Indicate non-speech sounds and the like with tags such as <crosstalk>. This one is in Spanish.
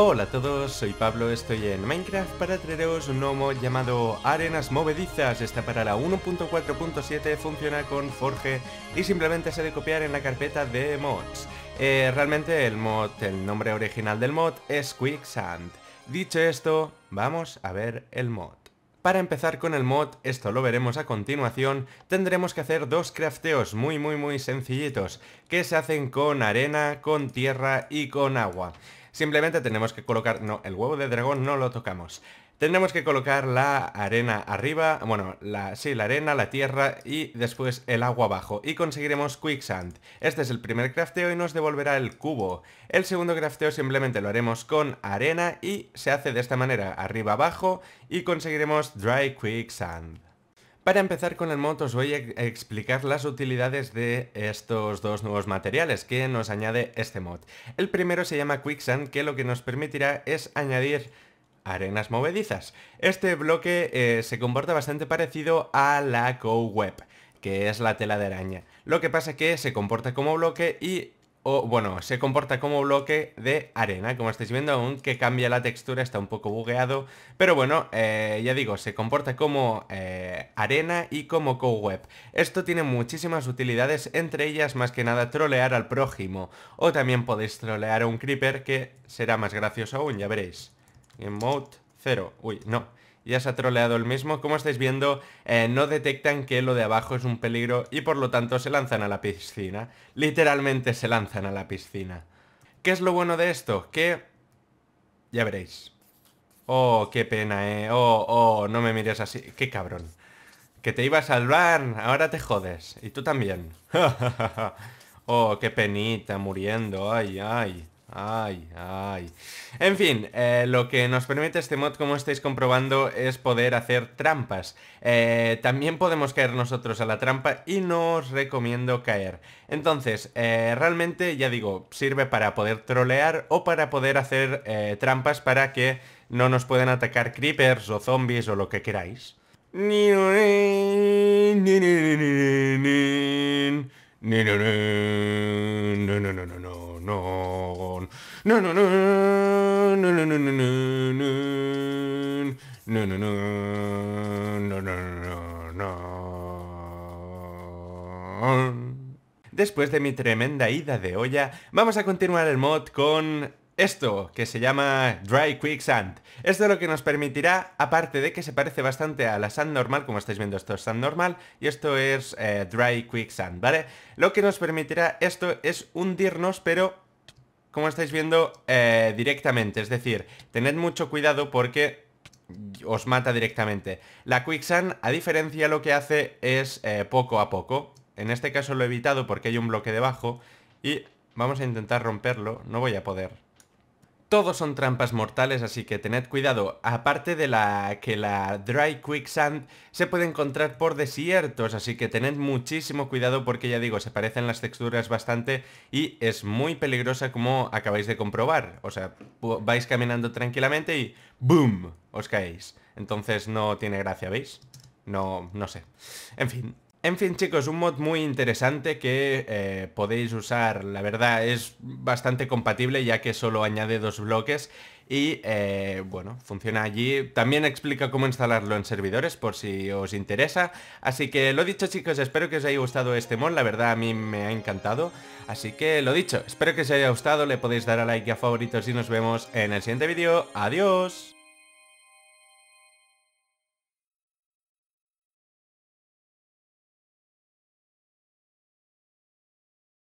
Hola a todos, soy Pablo, estoy en Minecraft para traeros un nuevo mod llamado Arenas Movedizas. Esta para la 1.4.7, funciona con Forge y simplemente se debe copiar en la carpeta de mods. Eh, realmente el mod, el nombre original del mod es Quicksand. Dicho esto, vamos a ver el mod. Para empezar con el mod, esto lo veremos a continuación, tendremos que hacer dos crafteos muy muy muy sencillitos, que se hacen con arena, con tierra y con agua. Simplemente tenemos que colocar... No, el huevo de dragón no lo tocamos. Tendremos que colocar la arena arriba, bueno, la, sí, la arena, la tierra y después el agua abajo y conseguiremos quicksand. Este es el primer crafteo y nos devolverá el cubo. El segundo crafteo simplemente lo haremos con arena y se hace de esta manera, arriba abajo y conseguiremos dry quicksand. Para empezar con el mod os voy a explicar las utilidades de estos dos nuevos materiales que nos añade este mod. El primero se llama Quicksand, que lo que nos permitirá es añadir arenas movedizas. Este bloque eh, se comporta bastante parecido a la Web, que es la tela de araña. Lo que pasa es que se comporta como bloque y o bueno, se comporta como bloque de arena, como estáis viendo, aunque cambia la textura, está un poco bugueado, pero bueno, eh, ya digo, se comporta como eh, arena y como co-web. Esto tiene muchísimas utilidades, entre ellas más que nada trolear al prójimo, o también podéis trolear a un creeper que será más gracioso aún, ya veréis. En mode 0, uy, no, ya se ha troleado el mismo. Como estáis viendo, eh, no detectan que lo de abajo es un peligro y por lo tanto se lanzan a la piscina. Literalmente se lanzan a la piscina. ¿Qué es lo bueno de esto? Que... Ya veréis. Oh, qué pena, eh. Oh, oh, no me mires así. Qué cabrón. Que te iba a salvar, ahora te jodes. Y tú también. <laughs> oh, qué penita, muriendo. Ay, ay. Ay, ay. En fin, lo que nos permite este mod, como estáis comprobando, es poder hacer trampas. también podemos caer nosotros a la trampa y no os recomiendo caer. Entonces, realmente, ya digo, sirve para poder trolear o para poder hacer trampas para que no nos puedan atacar creepers o zombies o lo que queráis. Después de mi tremenda ida de olla, vamos a continuar el mod con esto, que se llama Dry Quicksand. Esto es lo que nos permitirá, aparte de que se parece bastante a la sand normal, como estáis viendo esto es sand normal, y esto es eh, Dry Quick Quicksand, ¿vale? Lo que nos permitirá esto es hundirnos, pero como estáis viendo, eh, directamente. Es decir, tened mucho cuidado porque os mata directamente. La Quicksand, a diferencia, lo que hace es eh, poco a poco. En este caso lo he evitado porque hay un bloque debajo y vamos a intentar romperlo. No voy a poder. Todos son trampas mortales, así que tened cuidado. Aparte de la que la Dry Quicksand se puede encontrar por desiertos, así que tened muchísimo cuidado porque ya digo, se parecen las texturas bastante y es muy peligrosa como acabáis de comprobar. O sea, vais caminando tranquilamente y ¡boom! os caéis. Entonces no tiene gracia, ¿veis? No, no sé. En fin, en fin chicos, un mod muy interesante que eh, podéis usar, la verdad es bastante compatible ya que solo añade dos bloques y eh, bueno, funciona allí. También explica cómo instalarlo en servidores por si os interesa. Así que lo dicho chicos, espero que os haya gustado este mod, la verdad a mí me ha encantado. Así que lo dicho, espero que os haya gustado, le podéis dar a like y a favoritos y nos vemos en el siguiente vídeo. ¡Adiós!